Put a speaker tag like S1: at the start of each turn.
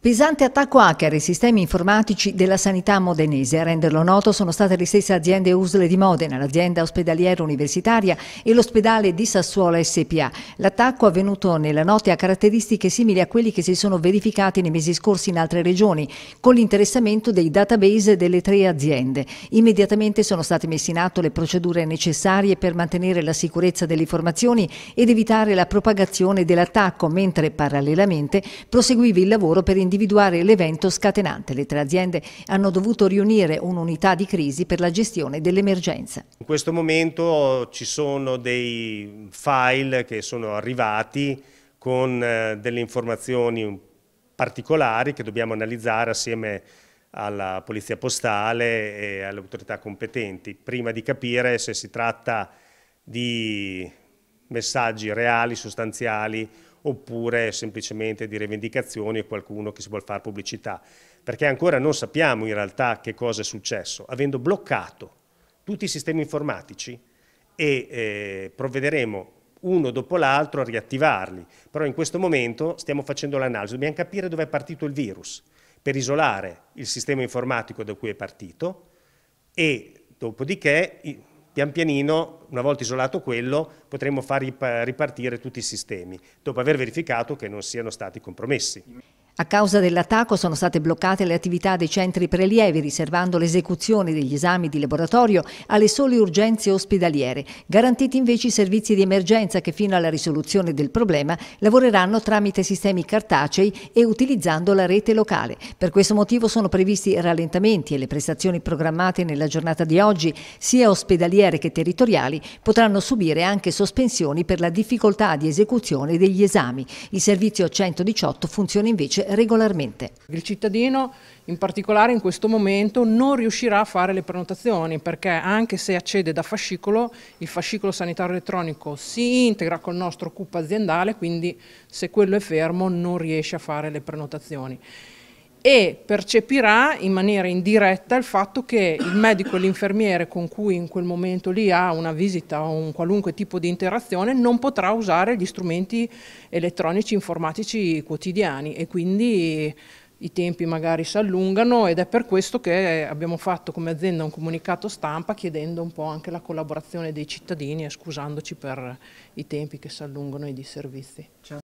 S1: Pesante attacco hacker ai sistemi informatici della sanità modenese. A renderlo noto sono state le stesse aziende USLE di Modena, l'azienda ospedaliera universitaria e l'ospedale di Sassuola SPA. L'attacco avvenuto nella notte ha caratteristiche simili a quelli che si sono verificati nei mesi scorsi in altre regioni, con l'interessamento dei database delle tre aziende. Immediatamente sono state messe in atto le procedure necessarie per mantenere la sicurezza delle informazioni ed evitare la propagazione dell'attacco, mentre parallelamente proseguiva il lavoro per individuare individuare l'evento scatenante. Le tre aziende hanno dovuto riunire un'unità di crisi per la gestione dell'emergenza.
S2: In questo momento ci sono dei file che sono arrivati con eh, delle informazioni particolari che dobbiamo analizzare assieme alla polizia postale e alle autorità competenti prima di capire se si tratta di messaggi reali, sostanziali oppure semplicemente di rivendicazioni e qualcuno che si vuole fare pubblicità, perché ancora non sappiamo in realtà che cosa è successo, avendo bloccato tutti i sistemi informatici e eh, provvederemo uno dopo l'altro a riattivarli, però in questo momento stiamo facendo l'analisi, dobbiamo capire dove è partito il virus per isolare il sistema informatico da cui è partito e dopodiché pian pianino, una volta isolato quello, potremo far ripartire tutti i sistemi, dopo aver verificato che non siano stati compromessi. A
S1: causa dell'attacco sono state bloccate le attività dei centri prelievi, riservando l'esecuzione degli esami di laboratorio alle sole urgenze ospedaliere, garantiti invece i servizi di emergenza che fino alla risoluzione del problema lavoreranno tramite sistemi cartacei e utilizzando la rete locale. Per questo motivo sono previsti rallentamenti e le prestazioni programmate nella giornata di oggi, sia ospedaliere che territoriali, potranno subire anche sospensioni per la difficoltà di esecuzione degli esami. Il servizio 118 funziona invece regolarmente.
S3: Il cittadino in particolare in questo momento non riuscirà a fare le prenotazioni perché anche se accede da fascicolo, il fascicolo sanitario elettronico si integra col nostro CUP aziendale, quindi se quello è fermo non riesce a fare le prenotazioni e percepirà in maniera indiretta il fatto che il medico e l'infermiere con cui in quel momento lì ha una visita o un qualunque tipo di interazione non potrà usare gli strumenti elettronici informatici quotidiani e quindi i tempi magari si allungano ed è per questo che abbiamo fatto come azienda un comunicato stampa chiedendo un po' anche la collaborazione dei cittadini e scusandoci per i tempi che si allungano e i disservizi. Certo.